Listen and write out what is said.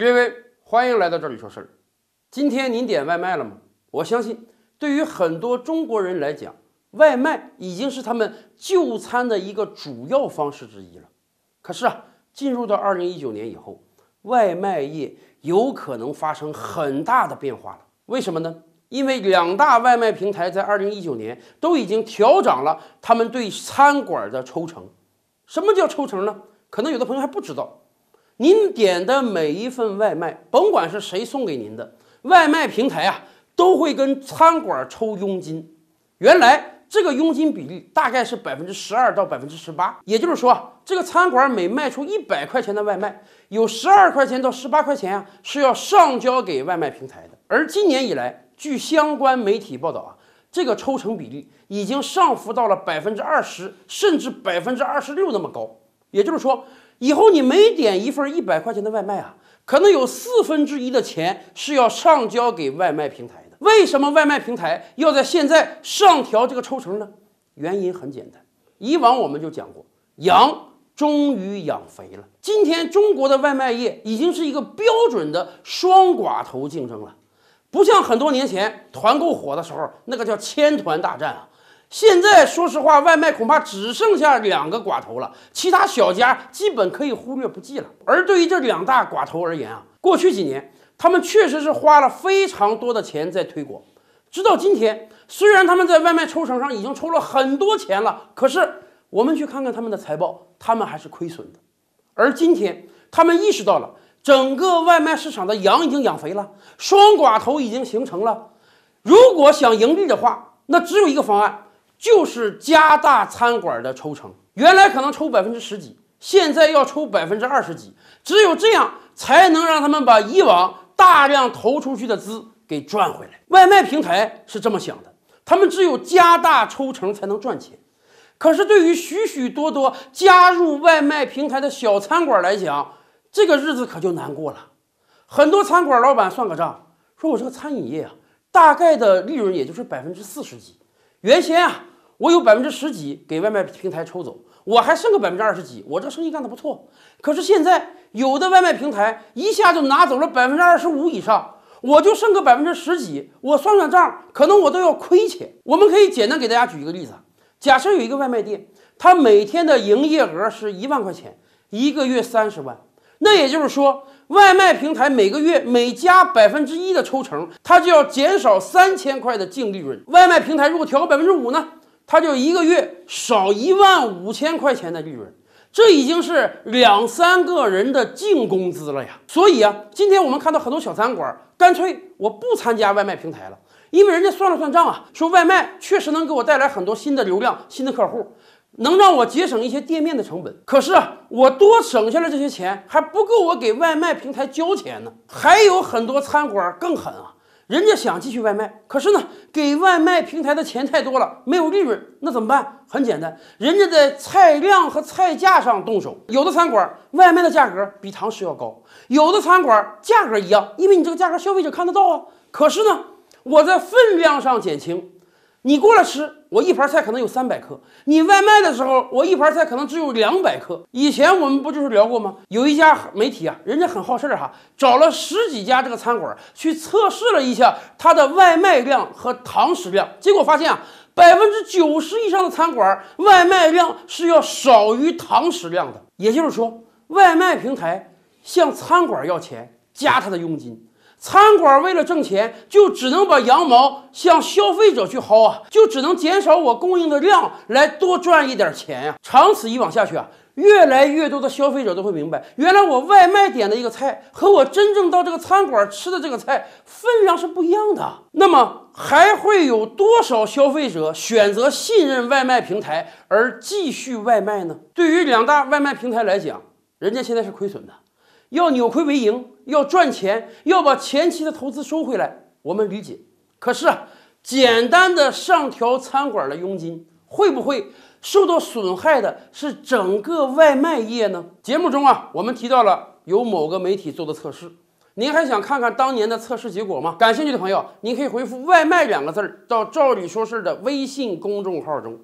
各位，欢迎来到这里说事儿。今天您点外卖了吗？我相信，对于很多中国人来讲，外卖已经是他们就餐的一个主要方式之一了。可是啊，进入到二零一九年以后，外卖业有可能发生很大的变化了。为什么呢？因为两大外卖平台在二零一九年都已经调涨了他们对餐馆的抽成。什么叫抽成呢？可能有的朋友还不知道。您点的每一份外卖，甭管是谁送给您的，外卖平台啊，都会跟餐馆抽佣金。原来这个佣金比例大概是百分之十二到百分之十八，也就是说，这个餐馆每卖出一百块钱的外卖，有十二块钱到十八块钱啊是要上交给外卖平台的。而今年以来，据相关媒体报道啊，这个抽成比例已经上浮到了百分之二十，甚至百分之二十六那么高，也就是说。以后你每点一份一百块钱的外卖啊，可能有四分之一的钱是要上交给外卖平台的。为什么外卖平台要在现在上调这个抽成呢？原因很简单，以往我们就讲过，羊终于养肥了。今天中国的外卖业已经是一个标准的双寡头竞争了，不像很多年前团购火的时候，那个叫千团大战啊。现在说实话，外卖恐怕只剩下两个寡头了，其他小家基本可以忽略不计了。而对于这两大寡头而言啊，过去几年他们确实是花了非常多的钱在推广。直到今天，虽然他们在外卖抽成上已经抽了很多钱了，可是我们去看看他们的财报，他们还是亏损的。而今天他们意识到了整个外卖市场的羊已经养肥了，双寡头已经形成了。如果想盈利的话，那只有一个方案。就是加大餐馆的抽成，原来可能抽百分之十几，现在要抽百分之二十几，只有这样才能让他们把以往大量投出去的资给赚回来。外卖平台是这么想的，他们只有加大抽成才能赚钱。可是对于许许多多加入外卖平台的小餐馆来讲，这个日子可就难过了。很多餐馆老板算个账，说我这个餐饮业啊，大概的利润也就是百分之四十几。原先啊，我有百分之十几给外卖平台抽走，我还剩个百分之二十几，我这生意干的不错。可是现在有的外卖平台一下就拿走了百分之二十五以上，我就剩个百分之十几，我算算账，可能我都要亏钱。我们可以简单给大家举一个例子：假设有一个外卖店，它每天的营业额是一万块钱，一个月三十万，那也就是说。外卖平台每个月每加百分之一的抽成，它就要减少三千块的净利润。外卖平台如果调百分之五呢，它就一个月少一万五千块钱的利润，这已经是两三个人的净工资了呀。所以啊，今天我们看到很多小餐馆干脆我不参加外卖平台了，因为人家算了算账啊，说外卖确实能给我带来很多新的流量、新的客户。能让我节省一些店面的成本，可是啊，我多省下来这些钱还不够我给外卖平台交钱呢。还有很多餐馆更狠啊，人家想继续外卖，可是呢，给外卖平台的钱太多了，没有利润，那怎么办？很简单，人家在菜量和菜价上动手。有的餐馆外卖的价格比堂食要高，有的餐馆价格一样，因为你这个价格消费者看得到啊。可是呢，我在分量上减轻，你过来吃。我一盘菜可能有三百克，你外卖的时候，我一盘菜可能只有两百克。以前我们不就是聊过吗？有一家媒体啊，人家很好事儿哈，找了十几家这个餐馆去测试了一下它的外卖量和堂食量，结果发现啊，百分之九十以上的餐馆外卖量是要少于堂食量的。也就是说，外卖平台向餐馆要钱，加他的佣金。餐馆为了挣钱，就只能把羊毛向消费者去薅啊，就只能减少我供应的量来多赚一点钱呀。长此以往下去啊，越来越多的消费者都会明白，原来我外卖点的一个菜和我真正到这个餐馆吃的这个菜分量是不一样的。那么，还会有多少消费者选择信任外卖平台而继续外卖呢？对于两大外卖平台来讲，人家现在是亏损的。要扭亏为盈，要赚钱，要把前期的投资收回来，我们理解。可是，啊，简单的上调餐馆的佣金，会不会受到损害的是整个外卖业呢？节目中啊，我们提到了有某个媒体做的测试，您还想看看当年的测试结果吗？感兴趣的朋友，您可以回复“外卖”两个字儿到“照理说事儿”的微信公众号中。